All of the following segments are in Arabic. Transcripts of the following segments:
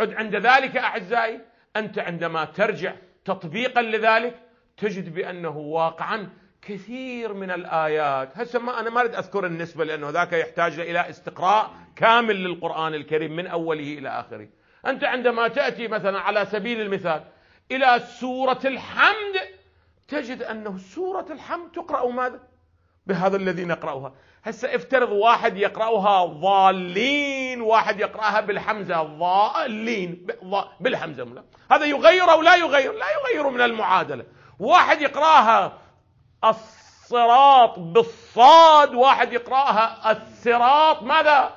عد عند ذلك أعزائي أنت عندما ترجع تطبيقا لذلك تجد بأنه واقعا كثير من الآيات هسه ما أنا ما أريد أذكر النسبة لأنه ذاك يحتاج إلى استقراء كامل للقرآن الكريم من أوله إلى آخره أنت عندما تأتي مثلا على سبيل المثال إلى سورة الحمد تجد أنه سورة الحمد تقرأ ماذا؟ بهذا الذي نقرأها هسه افترض واحد يقرأها ضالين واحد يقراها بالحمزه ضالين بالحمزه هذا يغير او لا يغير لا يغير من المعادله واحد يقراها الصراط بالصاد واحد يقراها الصراط ماذا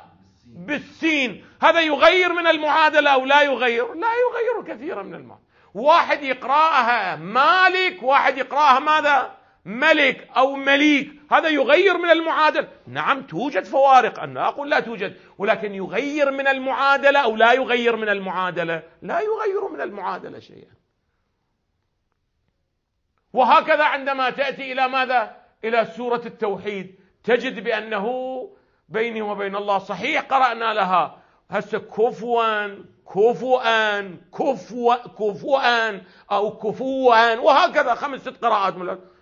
بالسين هذا يغير من المعادله او لا يغير لا يغير كثيرا من المعادله واحد يقراها مالك واحد يقراها ماذا ملك او مليك هذا يغير من المعادلة نعم توجد فوارق أنا أقول لا توجد ولكن يغير من المعادلة أو لا يغير من المعادلة لا يغير من المعادلة شيئا وهكذا عندما تأتي إلى ماذا إلى سورة التوحيد تجد بأنه بيني وبين الله صحيح قرأنا لها هسه كفوا كفوا كفوا كفوا أو كفوا وهكذا خمس ست قراءات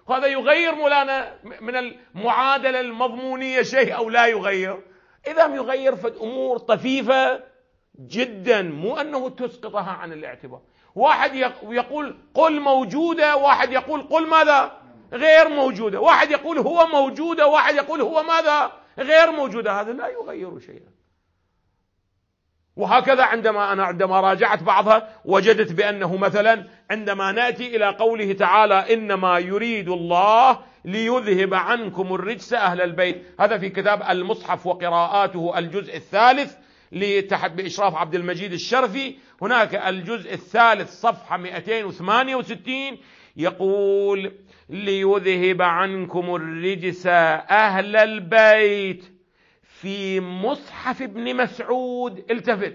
هذا يغير مولانا من المعادلة المضمونية شيء أو لا يغير إذا يغير فد أمور طفيفة جدا مو أنه تسقطها عن الاعتبار واحد يقول قل موجودة واحد يقول قل ماذا غير موجودة واحد يقول هو موجودة واحد يقول هو ماذا غير موجودة هذا لا يغير شيئا وهكذا عندما أنا عندما راجعت بعضها وجدت بأنه مثلا عندما نأتي إلى قوله تعالى إنما يريد الله ليذهب عنكم الرجس أهل البيت هذا في كتاب المصحف وقراءاته الجزء الثالث تحت بإشراف عبد المجيد الشرفي هناك الجزء الثالث صفحة 268 يقول ليذهب عنكم الرجس أهل البيت في مصحف ابن مسعود التفت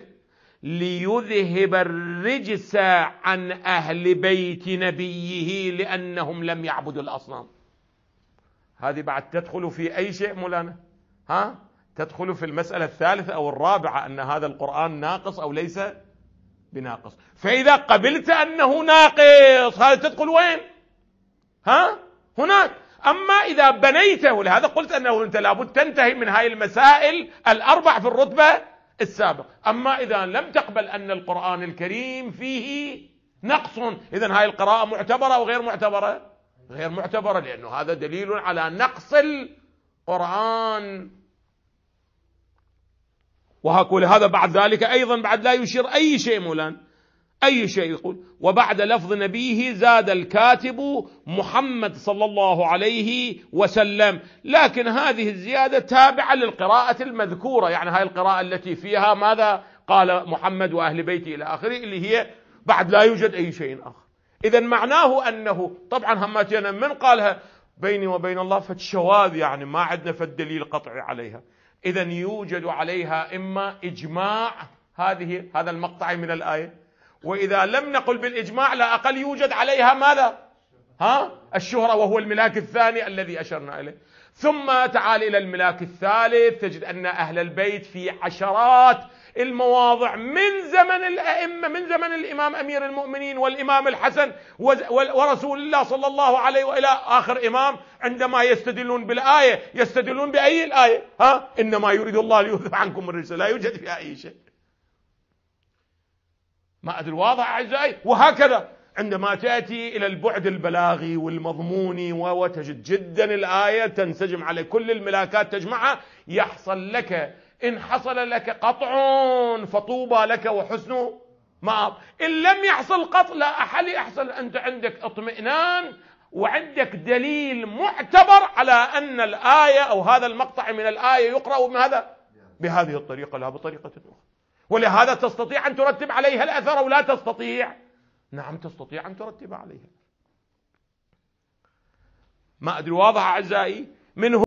ليذهب الرجس عن أهل بيت نبيه لأنهم لم يعبدوا الأصنام هذه بعد تدخل في أي شيء مولانا ها تدخل في المسألة الثالثة أو الرابعة أن هذا القرآن ناقص أو ليس بناقص فإذا قبلت أنه ناقص هذا تدخل وين ها هناك أما إذا بنيته لهذا قلت أنه أنت لابد تنتهي من هاي المسائل الأربع في الرتبة السابقة أما إذا لم تقبل أن القرآن الكريم فيه نقص إذا هاي القراءة معتبرة وغير معتبرة غير معتبرة لأنه هذا دليل على نقص القرآن وهكذا هذا بعد ذلك أيضا بعد لا يشير أي شيء مولانا أي شيء يقول وبعد لفظ نبيه زاد الكاتب محمد صلى الله عليه وسلم لكن هذه الزيادة تابعة للقراءة المذكورة يعني هاي القراءة التي فيها ماذا قال محمد وأهل بيتي إلى آخره اللي هي بعد لا يوجد أي شيء آخر إذا معناه أنه طبعا هماتينا من قالها بيني وبين الله فالشواذ يعني ما عندنا فالدليل قطعي عليها إذا يوجد عليها إما إجماع هذه هذا المقطع من الآية وإذا لم نقل بالإجماع لا أقل يوجد عليها ماذا ها الشهرة وهو الملاك الثاني الذي أشرنا إليه ثم تعال إلى الملاك الثالث تجد أن أهل البيت في عشرات المواضع من زمن الأئمة من زمن الإمام أمير المؤمنين والإمام الحسن ورسول الله صلى الله عليه وإلى آخر إمام عندما يستدلون بالآية يستدلون بأي الآية ها إنما يريد الله ليذهب عنكم الرجس لا يوجد فيها أي شيء ما أدري واضح أعزائي وهكذا عندما تأتي إلى البعد البلاغي والمضموني وتجد جدا الآية تنسجم على كل الملاكات تجمعها يحصل لك إن حصل لك قطع فطوبى لك وحسن ما إن لم يحصل قطع لا أحل يحصل أنت عندك اطمئنان وعندك دليل معتبر على أن الآية أو هذا المقطع من الآية يقرأ بهذا بهذه الطريقة لا بطريقة أخرى ولهذا تستطيع أن ترتب عليها الأثر أو لا تستطيع نعم تستطيع أن ترتب عليها ما أدري واضح أعزائي منه